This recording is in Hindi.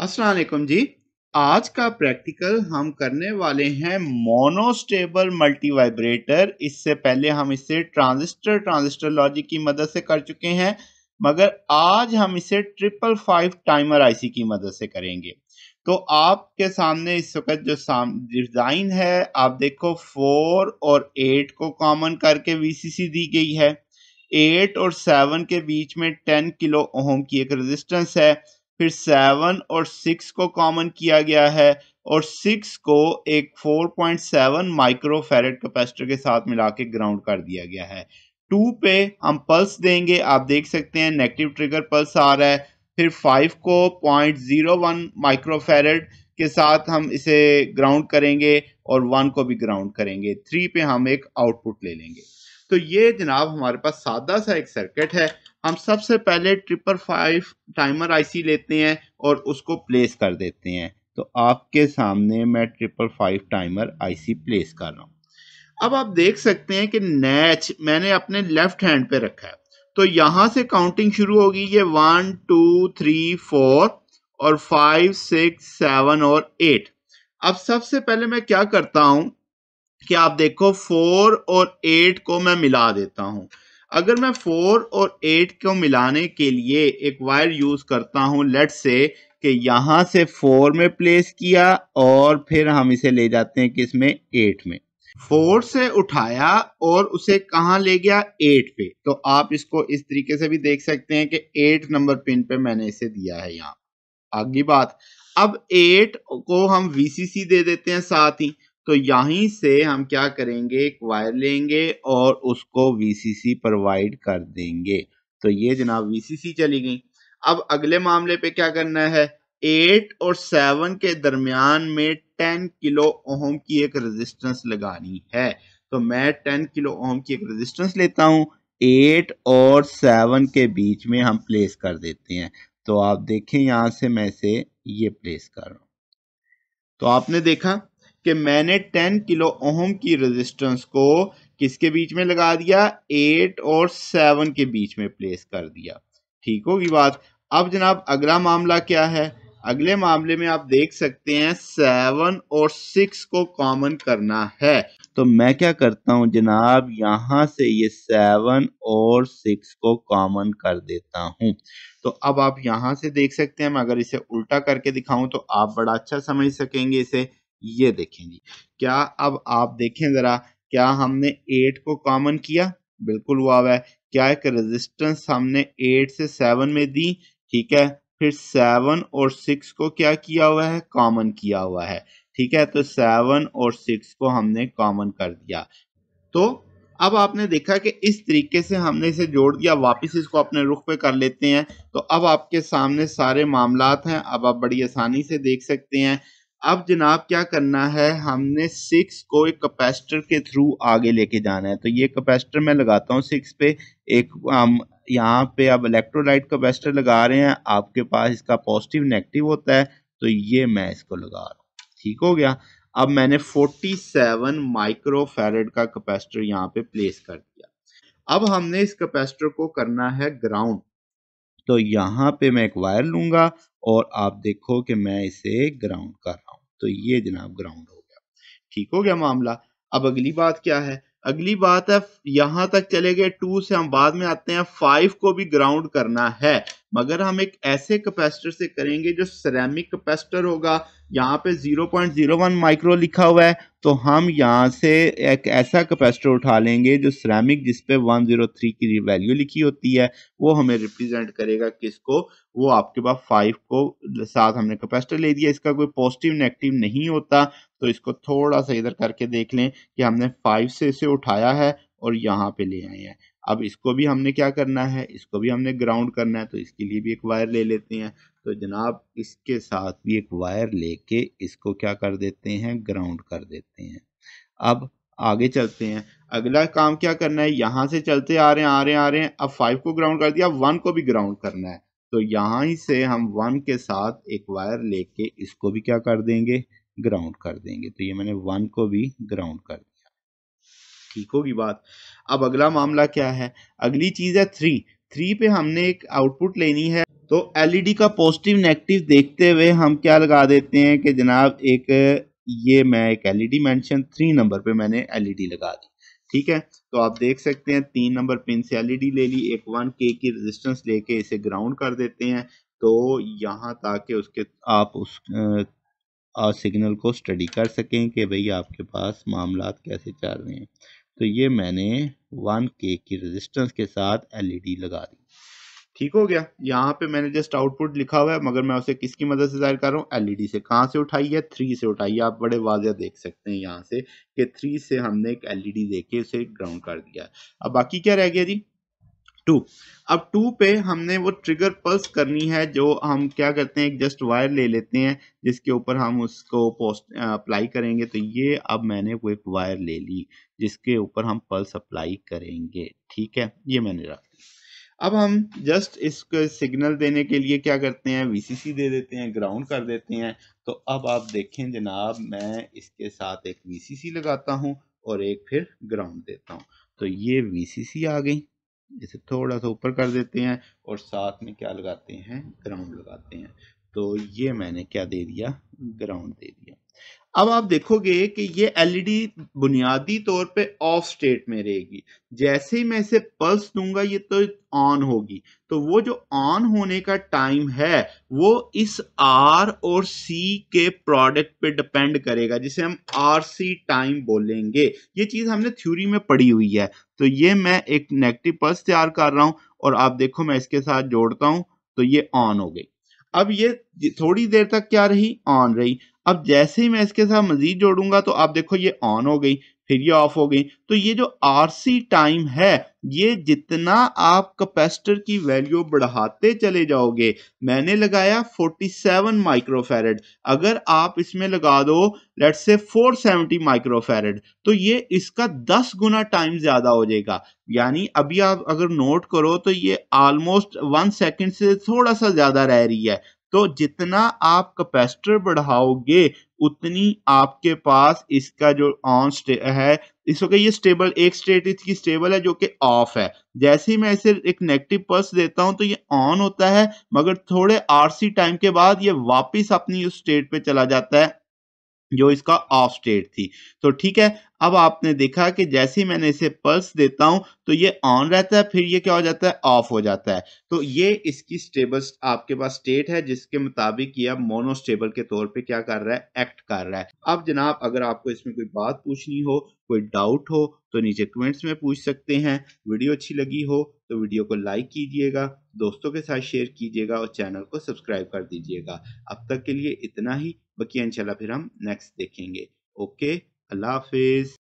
अस्सलाम वालेकुम जी आज का प्रैक्टिकल हम करने वाले हैं मोनोस्टेबल मल्टीवाइब्रेटर इससे पहले हम इसे ट्रांजिस्टर ट्रांजिस्टर लॉजिक की मदद से कर चुके हैं मगर आज हम इसे ट्रिपल फाइव टाइमर आईसी की मदद से करेंगे तो आपके सामने इस वक्त जो साम डिज़ाइन है आप देखो फोर और एट को कॉमन करके वीसीसी दी गई है एट और सेवन के बीच में टेन किलो ओहम की एक रेजिस्टेंस है फिर सेवन और सिक्स को कॉमन किया गया है और सिक्स को एक four point seven micro farad capacitor के साथ मिला के ग्राउंड कर दिया गया है टू पे हम पल्स देंगे आप देख सकते हैं नेगेटिव ट्रिगर पल्स आ रहा है फिर फाइव को point zero one micro farad के साथ हम इसे ग्राउंड करेंगे और वन को भी ग्राउंड करेंगे थ्री पे हम एक आउटपुट ले लेंगे तो ये जनाब हमारे पास सादा सा एक सर्किट है हम सबसे पहले ट्रिपल फाइव टाइमर आईसी लेते हैं और उसको प्लेस कर देते हैं तो आपके सामने मैं triple five timer IC place कर रहा हूँ अब आप देख सकते हैं कि नैच मैंने अपने लेफ्ट हैंड पे रखा है तो यहां से काउंटिंग शुरू होगी ये वन टू थ्री फोर और फाइव सिक्स सेवन और एट अब सबसे पहले मैं क्या करता हूं कि आप देखो फोर और एट को मैं मिला देता हूं अगर मैं फोर और एट को मिलाने के लिए एक वायर यूज करता हूं लेट से कि यहां से फोर में प्लेस किया और फिर हम इसे ले जाते हैं कि इसमें एट में फोर से उठाया और उसे कहाँ ले गया एट पे तो आप इसको इस तरीके से भी देख सकते हैं कि एट नंबर पिन पे मैंने इसे दिया है यहाँ आगे बात अब एट को हम वीसीसी दे देते हैं साथ ही तो यहीं से हम क्या करेंगे एक वायर लेंगे और उसको वीसीसी प्रोवाइड कर देंगे तो ये जनाब वीसीसी चली गई अब अगले मामले पे क्या करना है एट और सेवन के दरमियान में टेन किलो ओम की एक रेजिस्टेंस लगानी है तो मैं टेन किलो ओम की एक रेजिस्टेंस लेता हूं एट और सेवन के बीच में हम प्लेस कर देते हैं तो आप देखें यहां से मैं से ये प्लेस कर रहा हूं तो आपने देखा कि मैंने 10 किलो ओहम की रेजिस्टेंस को किसके बीच में लगा दिया 8 और 7 के बीच में प्लेस कर दिया ठीक होगी बात अब जनाब अगला मामला क्या है अगले मामले में आप देख सकते हैं सेवन और सिक्स को कॉमन करना है तो मैं क्या करता हूं जनाब यहां से ये सेवन और सिक्स को कॉमन कर देता हूं तो अब आप यहां से देख सकते हैं मैं अगर इसे उल्टा करके दिखाऊं तो आप बड़ा अच्छा समझ सकेंगे इसे ये देखें जी क्या अब आप देखें ज़रा क्या हमने एट को कॉमन किया बिल्कुल हुआ है क्या एक रेजिस्टेंस हमने एट से सेवन में दी ठीक है फिर सेवन और सिक्स को क्या किया हुआ है कॉमन किया हुआ है ठीक है तो सेवन और सिक्स को हमने कॉमन कर दिया तो अब आपने देखा कि इस तरीके से हमने इसे जोड़ दिया वापस इसको अपने रुख पे कर लेते हैं तो अब आपके सामने सारे मामला हैं अब आप बड़ी आसानी से देख सकते हैं अब जनाब क्या करना है हमने सिक्स को एक कैपेसिटर के थ्रू आगे लेके जाना है तो ये कैपेसिटर मैं लगाता हूँ सिक्स पे एक हम यहाँ पे अब इलेक्ट्रोलाइट कैपेसिटर लगा रहे हैं आपके पास इसका पॉजिटिव नेगेटिव होता है तो ये मैं इसको लगा रहा हूँ ठीक हो गया अब मैंने 47 माइक्रो फैरेड का कैपेसिटर यहाँ पे प्लेस कर दिया अब हमने इस कैपेसिटर को करना है ग्राउंड तो यहाँ पे मैं एक वायर लूंगा और आप देखो कि मैं इसे ग्राउंड कर रहा हूँ तो ये जनाब ग्राउंड हो गया ठीक हो गया मामला अब अगली बात क्या है अगली बात है यहां तक चले गए टू से हम बाद में आते हैं फाइव को भी ग्राउंड करना है मगर हम एक ऐसे कैपेसिटर से करेंगे जो सिरेमिक कैपेसिटर होगा यहाँ पे 0.01 माइक्रो लिखा हुआ है तो हम यहाँ से एक ऐसा कैपेसिटर उठा लेंगे जो जिस जिसपे 103 की वैल्यू लिखी होती है वो हमें रिप्रेजेंट करेगा किसको वो आपके पास फाइव को साथ हमने कैपेसिटर ले दिया इसका कोई पॉजिटिव नेगेटिव नहीं होता तो इसको थोड़ा सा इधर करके देख लें कि हमने फाइव से इसे उठाया है और यहाँ पे ले आए हैं अब इसको भी हमने क्या करना है इसको भी हमने ग्राउंड करना है तो इसके लिए भी एक वायर ले लेते हैं तो जनाब इसके साथ भी एक वायर लेके इसको क्या कर देते हैं ग्राउंड कर देते हैं अब आगे चलते हैं अगला काम क्या करना है यहाँ से चलते आ रहे हैं आ रहे हैं आ रहे हैं अब फाइव को ग्राउंड कर दिया वन को भी ग्राउंड करना है तो यहाँ ही से हम वन के साथ एक वायर लेके इसको भी क्या कर देंगे ग्राउंड कर देंगे तो ये मैंने वन को भी ग्राउंड कर दिया ठीक होगी बात अब अगला मामला क्या है अगली चीज़ है थ्री थ्री पे हमने एक आउटपुट लेनी है तो एलईडी e का पॉजिटिव नेगेटिव देखते हुए हम क्या लगा देते हैं कि जनाब एक ये मैं एक एलईडी मेंशन थ्री नंबर पे मैंने एलईडी e लगा दी ठीक है तो आप देख सकते हैं तीन नंबर पिन से एलईडी e ले ली एक वन के की रेजिस्टेंस लेके इसे ग्राउंड कर देते हैं तो यहाँ ताकि उसके आप उस और सिग्नल को स्टडी कर सकें कि भई आपके पास मामला कैसे चल रहे हैं तो ये मैंने वन के की रेजिस्टेंस के साथ एलईडी e लगा दी ठीक हो गया यहाँ पे मैंने जस्ट आउटपुट लिखा हुआ है मगर मैं उसे किसकी मदद से जाहिर कर रहा हूँ एलईडी e से कहाँ से उठाई है थ्री से उठाई है आप बड़े वाजह देख सकते हैं यहाँ से कि थ्री से हमने एक एलईडी e देके उसे ग्राउंड कर दिया अब बाकी क्या रह गया जी टू अब टू पे हमने वो ट्रिगर पल्स करनी है जो हम क्या करते हैं जस्ट वायर ले लेते हैं जिसके ऊपर हम उसको पोस्ट अप्लाई करेंगे तो ये अब मैंने वो एक वायर ले ली जिसके ऊपर हम पल्स अप्लाई करेंगे ठीक है ये मैंने रख अब हम जस्ट इसको सिग्नल देने के लिए क्या करते हैं वीसीसी दे देते हैं ग्राउंड कर देते हैं तो अब आप देखें जनाब मैं इसके साथ एक वीसीसी लगाता हूँ और एक फिर ग्राउंड देता हूँ तो ये वीसीसी आ गई इसे थोड़ा सा ऊपर कर देते हैं और साथ में क्या लगाते हैं ग्राउंड लगाते हैं तो ये मैंने क्या दे दिया ग्राउंड दे दिया अब आप देखोगे कि ये एलईडी e बुनियादी तौर पे ऑफ स्टेट में रहेगी जैसे ही मैं इसे पल्स दूंगा ये तो ऑन होगी तो वो जो ऑन होने का टाइम है वो इस आर और सी के प्रोडक्ट पे डिपेंड करेगा जिसे हम आर सी टाइम बोलेंगे ये चीज हमने थ्योरी में पढ़ी हुई है तो ये मैं एक नेगेटिव पल्स तैयार कर रहा हूँ और आप देखो मैं इसके साथ जोड़ता हूं तो ये ऑन हो गई अब ये थोड़ी देर तक क्या रही ऑन रही अब जैसे ही मैं इसके साथ मजीद जोड़ूंगा तो आप देखो ये ऑन हो गई फिर ये ऑफ हो गई तो ये जो आरसी टाइम है ये जितना आप कैपेसिटर की वैल्यू बढ़ाते चले जाओगे मैंने लगाया 47 माइक्रोफेरेड अगर आप इसमें लगा दो लेट से 470 माइक्रोफेरेड तो ये इसका 10 गुना टाइम ज़्यादा हो जाएगा यानी अभी आप अगर नोट करो तो ये ऑलमोस्ट वन सेकंड से थोड़ा सा ज़्यादा रह रही है तो जितना आप कैपेसिटर बढ़ाओगे उतनी आपके पास इसका जो ऑन है इस वक्त ये स्टेबल एक स्टेट इसकी स्टेबल है जो कि ऑफ है जैसे ही मैं इसे एक नेगेटिव पल्स देता हूं तो ये ऑन होता है मगर थोड़े आरसी टाइम के बाद ये वापस अपनी उस स्टेट पे चला जाता है जो इसका ऑफ स्टेट थी तो ठीक है अब आपने देखा कि जैसे ही मैंने इसे पल्स देता हूं तो ये ऑन रहता है फिर ये क्या हो जाता है ऑफ हो जाता है तो ये इसकी स्टेबल आपके पास स्टेट है जिसके मुताबिक ये अब स्टेबल के तौर पे क्या कर रहा है एक्ट कर रहा है अब जनाब अगर आपको इसमें कोई बात पूछनी हो कोई डाउट हो तो नीचे कमेंट्स में पूछ सकते हैं वीडियो अच्छी लगी हो तो वीडियो को लाइक कीजिएगा दोस्तों के साथ शेयर कीजिएगा और चैनल को सब्सक्राइब कर दीजिएगा अब तक के लिए इतना ही बाकी इंशाल्लाह फिर हम नेक्स्ट देखेंगे ओके Allah Hafiz.